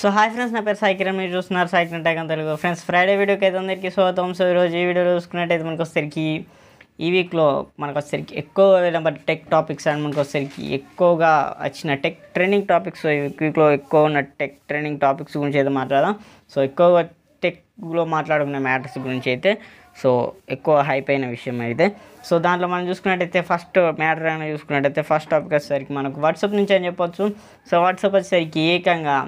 so hi friends నా పేరు సాయికిరణ్ మీరు చూస్తున్నారు సాయికిరణ్ టైకం తెలుగు ఫ్రెండ్స్ ఫ్రైడే వీడియోకి అయితే అందరికీ స్వాగతం సో ఈరోజు ఈ వీడియో చూసుకున్నట్టయితే మనకు వచ్చేసరికి ఈ వీక్లో మనకు వచ్చేసరికి ఎక్కువ నెంబర్ టెక్ టాపిక్స్ అండ్ మనకు వచ్చేసరికి ఎక్కువగా వచ్చిన టెక్ ట్రైనింగ్ టాపిక్స్ ఈ వీక్లో ఎక్కువ ఉన్న టెక్ ట్రైనింగ్ టాపిక్స్ గురించి అయితే మాట్లాడదాం సో ఎక్కువగా టెక్లో మాట్లాడుకునే మ్యాటర్స్ గురించి అయితే సో ఎక్కువ హైప్ అయిన విషయం అయితే సో దాంట్లో మనం చూసుకున్నట్టయితే ఫస్ట్ మ్యాటర్ అయినా చూసుకున్నట్టయితే ఫస్ట్ టాపిక్ వచ్చేసరికి మనకు వాట్సాప్ నుంచి అని చెప్పొచ్చు సో వాట్సాప్ వచ్చేసరికి ఏకంగా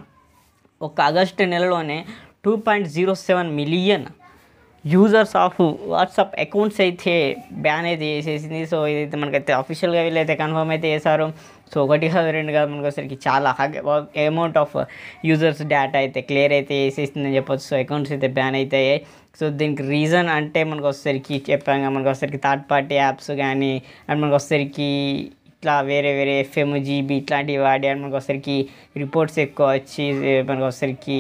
ఒక ఆగస్టు నెలలోనే two point zero seven million users of WhatsApp accounts అయితే బ్యాన్ అయితే చేసేసింది సో ఇదైతే మనకైతే అఫీషియల్గా వీళ్ళైతే కన్ఫర్మ్ అయితే చేశారు సో ఒకటి కాదు రెండు కాదు మనకు చాలా అమౌంట్ ఆఫ్ యూజర్స్ డేటా అయితే క్లియర్ అయితే చేసేసిందని చెప్పొచ్చు సో అకౌంట్స్ అయితే బ్యాన్ అయితే సో దీనికి రీజన్ అంటే మనకు వచ్చేసరికి చెప్పాం మనకు వచ్చేసరికి థర్డ్ పార్టీ యాప్స్ కానీ అండ్ మనకు వచ్చేసరికి ఇట్లా వేరే వేరే ఎఫ్ఎం జీబీ ఇట్లాంటివి వాడాను మనకు ఒకసారికి రిపోర్ట్స్ ఎక్కువ వచ్చి మనకు ఒకసారికి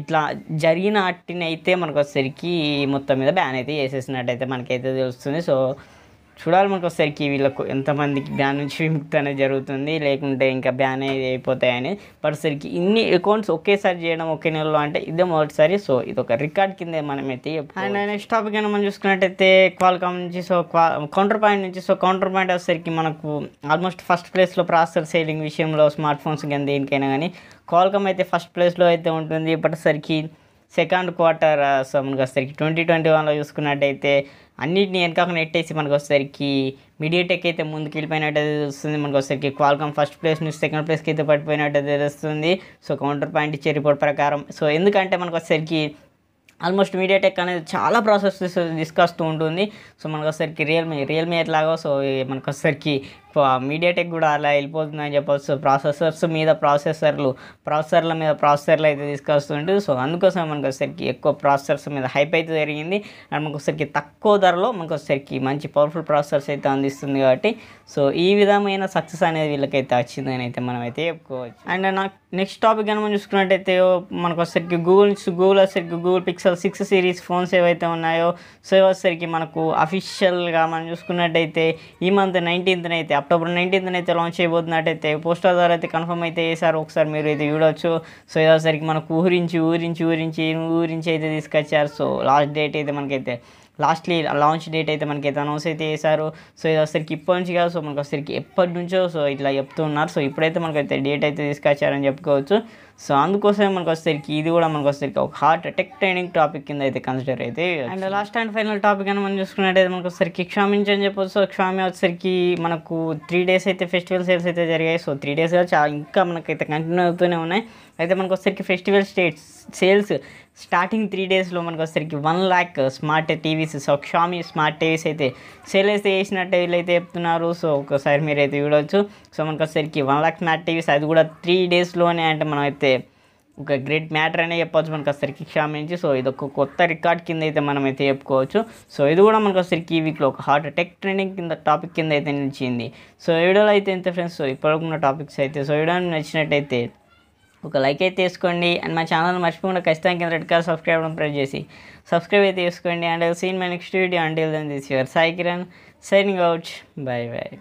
ఇట్లా జరిగిన వాటిని అయితే మనకు ఒకసారికి మొత్తం మీద బ్యాన్ అయితే చేసేసినట్టయితే మనకైతే తెలుస్తుంది సో చూడాలి మనకు ఒకసారికి వీళ్ళకు ఎంతమందికి బ్యాన్ నుంచి విముక్తి అనేది జరుగుతుంది లేకుంటే ఇంకా బ్యాన్ అయితే అయిపోతాయని పరసరికి ఇన్ని అకౌంట్స్ ఒకేసారి చేయడం ఒకే నెలలో అంటే ఇదే మొదటిసారి సో ఇది ఒక రికార్డ్ కింద మనమైతే అండ్ నెక్స్ట్ టాపిక్ అయినా మనం చూసుకున్నట్టయితే క్వాల్కామ్ నుంచి సో కౌంటర్ పాయింట్ నుంచి సో కౌంటర్ పాయింట్ వచ్చేసరికి మనకు ఆల్మోస్ట్ ఫస్ట్ ప్లేస్లో ప్రాసెసర్ సేలింగ్ విషయంలో స్మార్ట్ ఫోన్స్ కానీ దేనికైనా కానీ క్వాల్కమ్ అయితే ఫస్ట్ ప్లేస్లో అయితే ఉంటుంది ఇప్పటిసరికి సెకండ్ క్వార్టర్ సో మనకు వచ్చేసరికి ట్వంటీ ట్వంటీ వన్లో చూసుకున్నట్టయితే అన్నిటిని వెనకాక నెట్టేసి మనకు వచ్చేసరికి మీడియాటెక్ అయితే ముందుకు వెళ్ళిపోయినట్టు తెలుస్తుంది మనకు వచ్చేసరికి క్వాల్కమ్ ఫస్ట్ ప్లేస్ నుంచి సెకండ్ ప్లేస్కి అయితే పడిపోయినట్టు తెలుస్తుంది సో కౌంటర్ పాయింట్ ఇచ్చే రిపోర్ట్ ప్రకారం సో ఎందుకంటే మనకు వచ్చేసరికి ఆల్మోస్ట్ మీడియాటెక్ అనేది చాలా ప్రాసెస్ తీసుకొస్తూ ఉంటుంది సో మనకు వచ్చేసరికి రియల్మీ రియల్మీ ఎట్లాగో సో మనకు వచ్చేసరికి మీడియాటెక్ కూడా అలా వెళ్ళిపోతుందని చెప్పొచ్చు ప్రాసెసర్స్ మీద ప్రాసెసర్లు ప్రాసెసర్ల మీద ప్రాసెసర్లు అయితే తీసుకొస్తుంది సో అందుకోసం మనకు ఒకసారికి ఎక్కువ ప్రాసెసర్స్ మీద హైప్ అయితే జరిగింది అండ్ మనకు ఒకసారికి తక్కువ ధరలో మనకు ఒకసారికి మంచి పవర్ఫుల్ ప్రాసెసర్స్ అయితే అందిస్తుంది కాబట్టి సో ఈ విధమైన సక్సెస్ అనేది వీళ్ళకైతే వచ్చిందని అయితే మనం అయితే చెప్పుకోవచ్చు అండ్ నాకు నెక్స్ట్ టాపిక్ కనుక మనం చూసుకున్నట్టయితే మనకు ఒకసారికి గూగుల్ గూగుల్ వచ్చేసరికి Google Pixel six series phones ఏవైతే ఉన్నాయో సో వచ్చేసరికి మనకు అఫీషియల్గా మనం చూసుకున్నట్టయితే ఈ మంత్ నైన్టీన్త్ అయితే అక్టోబర్ నైన్టీన్త్ అయితే లాంచ్ చేయబోతున్నట్టయితే పోస్టర్ ద్వారా అయితే కన్ఫర్మ్ అయితే వేసారు ఒకసారి మీరు అయితే చూడవచ్చు సో ఇదోసరికి మనకు ఊహరించి ఊరించి ఊరించి ఊహరించి అయితే తీసుకొచ్చారు సో లాస్ట్ డేట్ అయితే మనకైతే లాస్ట్లీ లాంచ్ డేట్ అయితే మనకి అయితే అనౌన్స్ అయితే చేశారు సో ఇది ఒకసారికి ఇప్పటి నుంచి కాదు సో మనకు ఒకసారికి ఎప్పటి నుంచో సో ఇట్లా చెప్తున్నారు సో ఇప్పుడైతే మనకైతే డేట్ అయితే తీసుకొచ్చారని చెప్పుకోవచ్చు సో అందుకోసమే మనకు వచ్చేసరికి ఇది కూడా మనకు వచ్చేసరికి ఒక హార్ట్ అటెక్ ట్రైనింగ్ టాపిక్ కింద అయితే కన్సిడర్ అయితే and last and final topic అని మనం చూసుకున్నట్టయితే మనకు వచ్చేసరికి క్షామించి అని చెప్పొచ్చు క్షామి వచ్చేసరికి మనకు త్రీ డేస్ అయితే ఫెస్టివల్ సేల్స్ అయితే జరిగాయి సో త్రీ డేస్ చాలా ఇంకా మనకైతే కంటిన్యూ అవుతూనే ఉన్నాయి అయితే మనకు వచ్చేసరికి festival states sales starting three డేస్లో మనకు వచ్చేసరికి one lakh smart TVs so Xiaomi smart TVs అయితే సేల్ అయితే వేసినట్టు వీళ్ళైతే చెప్తున్నారు సో ఒకసారి మీరు అయితే చూడవచ్చు సో మనకు వచ్చేసరికి వన్ ల్యాక్ స్మార్ట్ టీవీస్ అది కూడా త్రీ డేస్లోనే అంటే మనం అయితే ఒక గ్రేట్ మ్యాటర్ అనే చెప్పవచ్చు మనకు అసలు క్షమించి సో ఇది ఒక కొత్త రికార్డ్ కింద అయితే మనం అయితే చెప్పుకోవచ్చు సో ఇది కూడా మనకు అసలు ఈ వీక్లో ఒక హార్ట్ అటాక్ ట్రెండింగ్ కింద టాపిక్ కింద అయితే నిలిచింది సో వీడియోలో అయితే ఇంత ఫ్రెండ్స్ సో ఇప్పటికున్న టాపిక్స్ అయితే సో వీడియో నచ్చినట్టయితే ఒక లైక్ అయితే వేసుకోండి అండ్ మా ఛానల్ మర్చిపోకుండా ఖచ్చితంగా కింద రెడ్ కార్ సబ్స్క్రైబ్ ప్రెస్ చేసి సబ్స్క్రైబ్ అయితే చేసుకోండి and seen my next video and this your Sai Kiran signing out bye bye